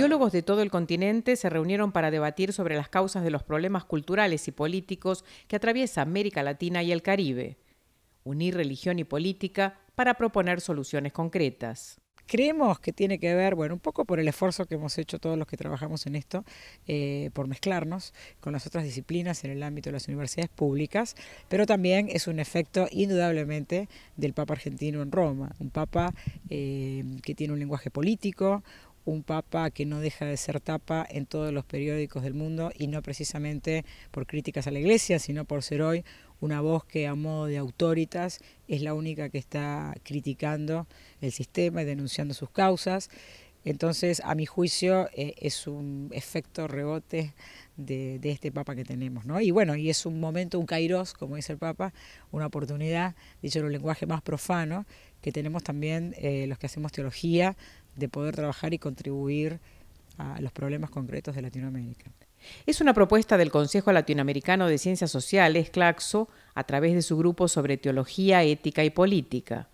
de todo el continente se reunieron para debatir sobre las causas de los problemas culturales y políticos que atraviesa América Latina y el Caribe. Unir religión y política para proponer soluciones concretas. Creemos que tiene que ver, bueno, un poco por el esfuerzo que hemos hecho todos los que trabajamos en esto, eh, por mezclarnos con las otras disciplinas en el ámbito de las universidades públicas, pero también es un efecto indudablemente del Papa argentino en Roma, un Papa eh, que tiene un lenguaje político, un papa que no deja de ser tapa en todos los periódicos del mundo y no precisamente por críticas a la iglesia, sino por ser hoy una voz que a modo de autoritas es la única que está criticando el sistema y denunciando sus causas. Entonces, a mi juicio, eh, es un efecto rebote de, este Papa que tenemos, ¿no? Y bueno, y es un momento, un kairos, como dice el Papa, una oportunidad, dicho en un lenguaje más profano, que tenemos también eh, los que hacemos teología de poder trabajar y contribuir a los problemas concretos de Latinoamérica. Es una propuesta del Consejo Latinoamericano de Ciencias Sociales, CLACSO, a través de su grupo sobre teología, ética y política.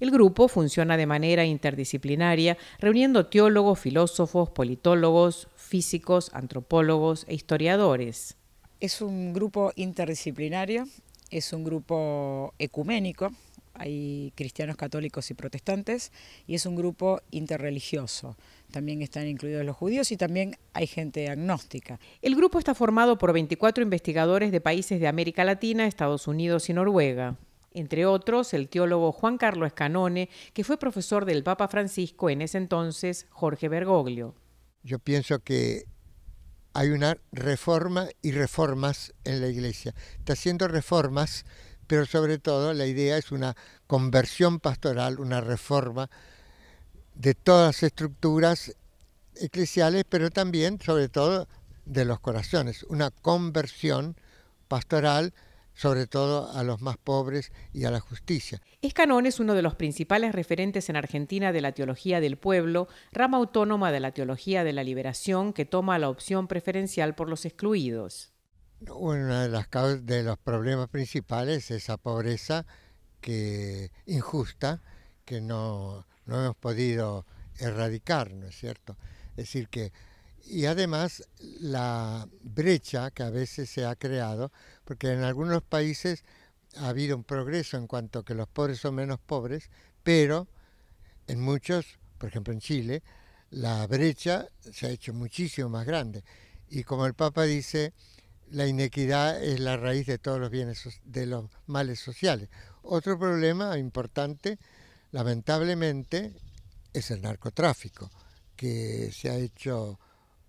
El grupo funciona de manera interdisciplinaria, reuniendo teólogos, filósofos, politólogos, físicos, antropólogos e historiadores. Es un grupo interdisciplinario, es un grupo ecuménico, hay cristianos católicos y protestantes, y es un grupo interreligioso. También están incluidos los judíos y también hay gente agnóstica. El grupo está formado por 24 investigadores de países de América Latina, Estados Unidos y Noruega. Entre otros, el teólogo Juan Carlos Canone, que fue profesor del Papa Francisco en ese entonces, Jorge Bergoglio. Yo pienso que hay una reforma y reformas en la Iglesia. Está haciendo reformas pero sobre todo la idea es una conversión pastoral, una reforma de todas las estructuras eclesiales, pero también, sobre todo, de los corazones, una conversión pastoral, sobre todo a los más pobres y a la justicia. Escanón es uno de los principales referentes en Argentina de la teología del pueblo, rama autónoma de la teología de la liberación que toma la opción preferencial por los excluidos. Una de, las de los problemas principales es esa pobreza que injusta que no, no hemos podido erradicar, ¿no es cierto? Es decir, que y además la brecha que a veces se ha creado, porque en algunos países ha habido un progreso en cuanto a que los pobres son menos pobres, pero en muchos, por ejemplo en Chile, la brecha se ha hecho muchísimo más grande. Y como el Papa dice, la inequidad es la raíz de todos los bienes de los males sociales. Otro problema importante, lamentablemente, es el narcotráfico, que se ha hecho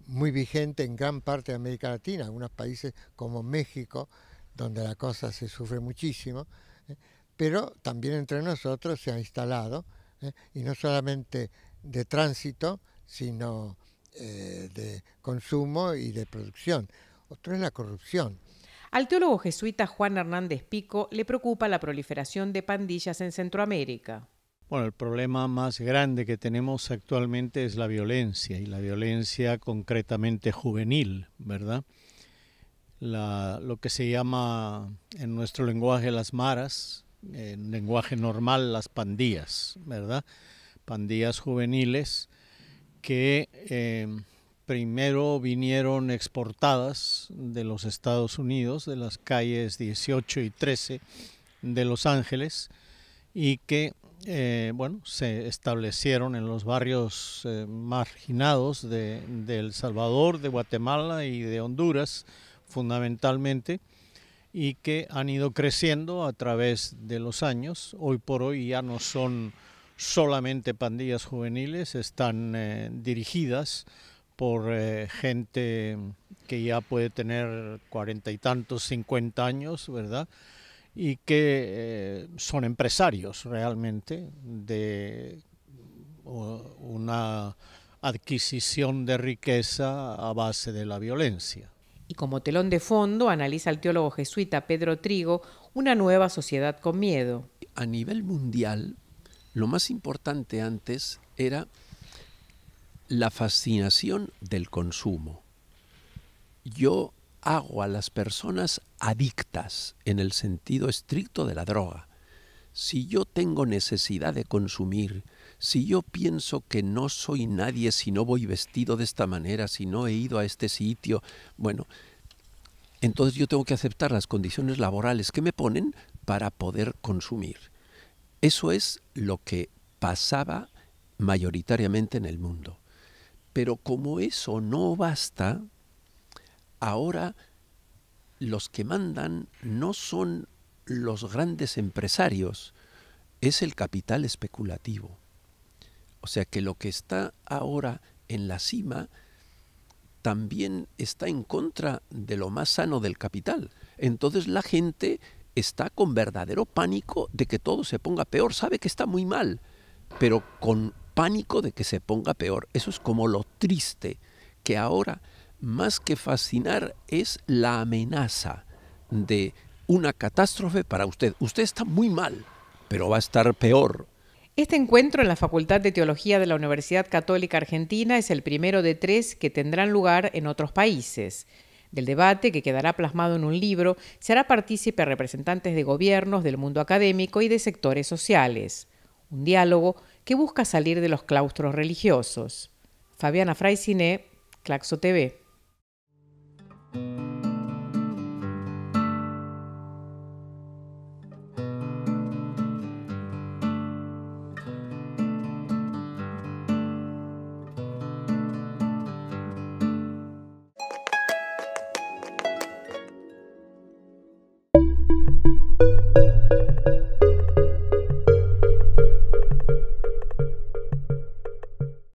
muy vigente en gran parte de América Latina, algunos países como México, donde la cosa se sufre muchísimo, ¿eh? pero también entre nosotros se ha instalado, ¿eh? y no solamente de tránsito, sino eh, de consumo y de producción otro es la corrupción. Al teólogo jesuita Juan Hernández Pico le preocupa la proliferación de pandillas en Centroamérica. Bueno, el problema más grande que tenemos actualmente es la violencia y la violencia concretamente juvenil, ¿verdad? lo que se llama en nuestro lenguaje las maras, en lenguaje normal las pandillas, ¿verdad? Pandillas juveniles que eh, primero vinieron exportadas de los Estados Unidos, de las calles 18 y 13 de Los Ángeles, y que eh, bueno, se establecieron en los barrios eh, marginados de, El Salvador, de Guatemala y de Honduras, fundamentalmente, y que han ido creciendo a través de los años. Hoy por hoy ya no son solamente pandillas juveniles, están eh, dirigidas por eh, gente que ya puede tener cuarenta y tantos, cincuenta años, ¿verdad? Y que eh, son empresarios realmente de una adquisición de riqueza a base de la violencia. Y como telón de fondo analiza el teólogo jesuita Pedro Trigo una nueva sociedad con miedo. A nivel mundial, lo más importante antes era la fascinación del consumo. Yo hago a las personas adictas en el sentido estricto de la droga. Si yo tengo necesidad de consumir, si yo pienso que no soy nadie si no voy vestido de esta manera, si no he ido a este sitio, bueno, entonces yo tengo que aceptar las condiciones laborales que me ponen para poder consumir. Eso es lo que pasaba mayoritariamente en el mundo. Pero como eso no basta, ahora los que mandan no son los grandes empresarios, es el capital especulativo. O sea que lo que está ahora en la cima también está en contra de lo más sano del capital. Entonces la gente está con verdadero pánico de que todo se ponga peor, sabe que está muy mal, pero con pánico de que se ponga peor. Eso es como lo triste, que ahora más que fascinar es la amenaza de una catástrofe para usted. Usted está muy mal, pero va a estar peor. Este encuentro en la Facultad de Teología de la Universidad Católica Argentina es el primero de tres que tendrán lugar en otros países. Del debate, que quedará plasmado en un libro, se hará partícipe a representantes de gobiernos, del mundo académico y de sectores sociales un diálogo que busca salir de los claustros religiosos. Fabiana Fraysiné, Claxo TV.